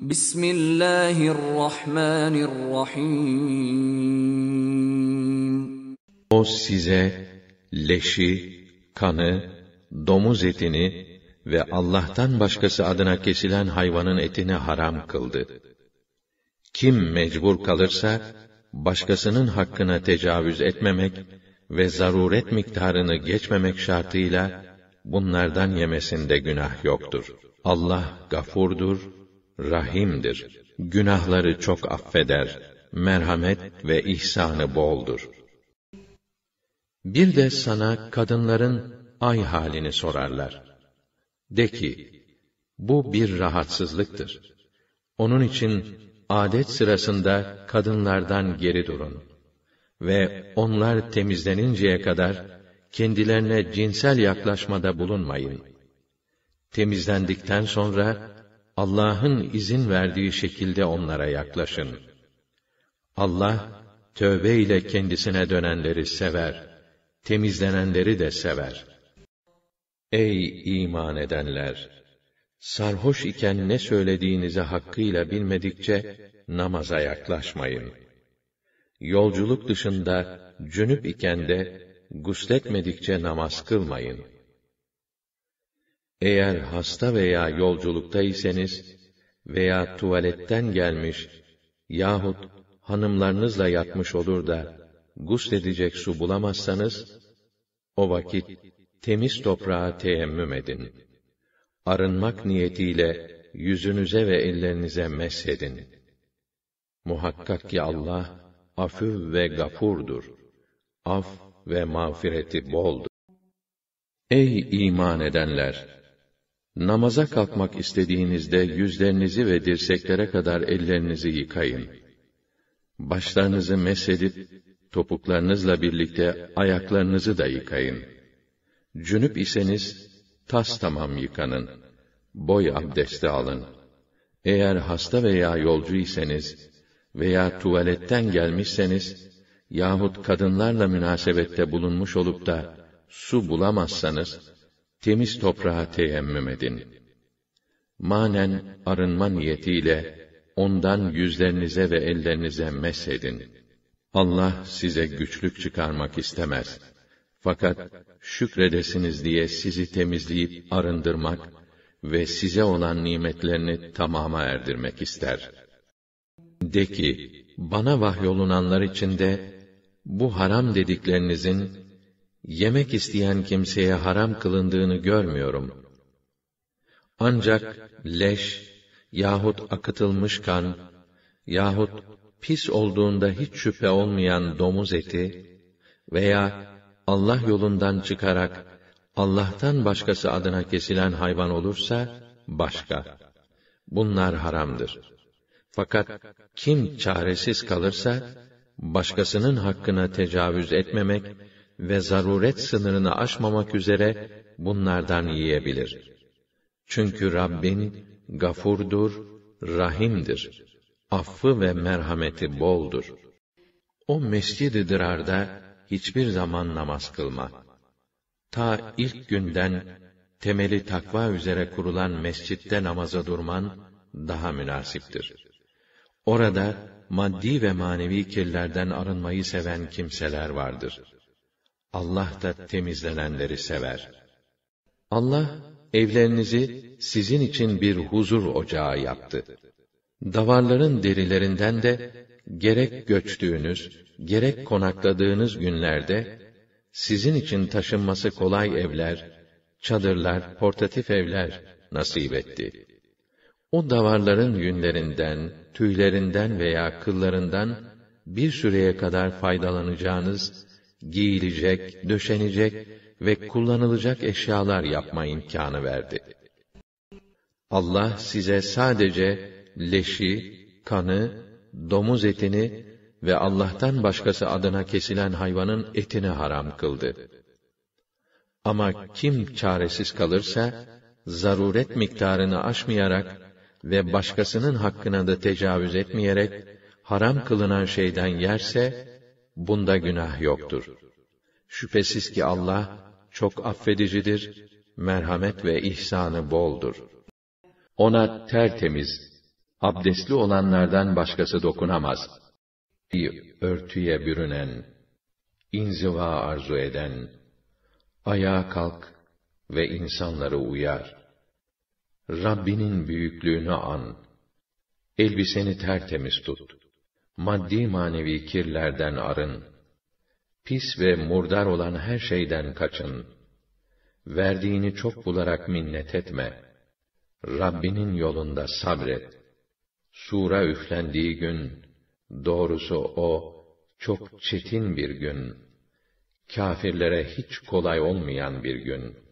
Bismillahirrahmanirrahim. O size leşi, kanı, domuz etini ve Allah'tan başkası adına kesilen hayvanın etini haram kıldı. Kim mecbur kalırsa, başkasının hakkına tecavüz etmemek ve zaruret miktarını geçmemek şartıyla, bunlardan yemesinde günah yoktur. Allah gafurdur, rahimdir. Günahları çok affeder, merhamet ve ihsanı boldur. Bir de sana kadınların ay halini sorarlar. De ki, bu bir rahatsızlıktır. Onun için adet sırasında kadınlardan geri durun ve onlar temizleninceye kadar kendilerine cinsel yaklaşmada bulunmayın. Temizlendikten sonra Allah'ın izin verdiği şekilde onlara yaklaşın. Allah tövbe ile kendisine dönenleri sever, temizlenenleri de sever. Ey iman edenler! Sarhoş iken ne söylediğinizi hakkıyla bilmedikçe namaza yaklaşmayın. Yolculuk dışında cünüp iken de gusletmedikçe namaz kılmayın. Eğer hasta veya yolculukta iseniz veya tuvaletten gelmiş yahut hanımlarınızla yatmış olur da gusledecek su bulamazsanız o vakit temiz toprağa teyemmüm edin. Arınmak niyetiyle yüzünüze ve ellerinize meshedin. Muhakkak ki Allah afü ve gafurdur. Af ve mağfireti boldur. Ey iman edenler! Namaza kalkmak istediğinizde yüzlerinizi ve dirseklere kadar ellerinizi yıkayın. Başlarınızı meshedip, topuklarınızla birlikte ayaklarınızı da yıkayın. Cünüp iseniz, tas tamam yıkanın. Boy abdesti alın. Eğer hasta veya yolcu iseniz veya tuvaletten gelmişseniz yahut kadınlarla münasebette bulunmuş olup da su bulamazsanız, temiz toprağa teyemmüm edin. Manen arınma niyetiyle ondan yüzlerinize ve ellerinize meshedin. Allah size güçlük çıkarmak istemez. Fakat şükredesiniz diye sizi temizleyip arındırmak ve size olan nimetlerini tamama erdirmek ister. De ki, bana vahyolunanlar içinde bu haram dediklerinizin yemek isteyen kimseye haram kılındığını görmüyorum. Ancak leş yahut akıtılmış kan yahut pis olduğunda hiç şüphe olmayan domuz eti veya Allah yolundan çıkarak Allah'tan başkası adına kesilen hayvan olursa başka. Bunlar haramdır. Fakat kim çaresiz kalırsa başkasının hakkına tecavüz etmemek ve zaruret sınırını aşmamak üzere bunlardan yiyebilir. Çünkü Rabbin gafurdur, rahimdir. Affı ve merhameti boldur. O mescid-i dırarda hiçbir zaman namaz kılma. Ta ilk günden temeli takva üzere kurulan mescitte namaza durman daha münasiptir. Orada maddi ve manevi kirlerden arınmayı seven kimseler vardır.'' Allah da temizlenenleri sever. Allah evlerinizi sizin için bir huzur ocağı yaptı. Davarların derilerinden de gerek göçtüğünüz, gerek konakladığınız günlerde sizin için taşınması kolay evler, çadırlar, portatif evler nasip etti. O davarların yünlerinden, tüylerinden veya kıllarından bir süreye kadar faydalanacağınız giyilecek, döşenecek ve kullanılacak eşyalar yapma imkanı verdi. Allah size sadece leşi, kanı, domuz etini ve Allah'tan başkası adına kesilen hayvanın etini haram kıldı. Ama kim çaresiz kalırsa, zaruret miktarını aşmayarak ve başkasının hakkına da tecavüz etmeyerek, haram kılınan şeyden yerse, Bunda günah yoktur. Şüphesiz ki Allah çok affedicidir, merhamet ve ihsanı boldur. Ona tertemiz, abdestli olanlardan başkası dokunamaz. Bir örtüye bürünen, inziva arzu eden, ayağa kalk ve insanları uyar. Rabbinin büyüklüğünü an. Elbiseni tertemiz tut.'' maddi manevi kirlerden arın. Pis ve murdar olan her şeyden kaçın. Verdiğini çok bularak minnet etme. Rabbinin yolunda sabret. Sura üflendiği gün, doğrusu o, çok çetin bir gün. Kafirlere hiç kolay olmayan bir gün.''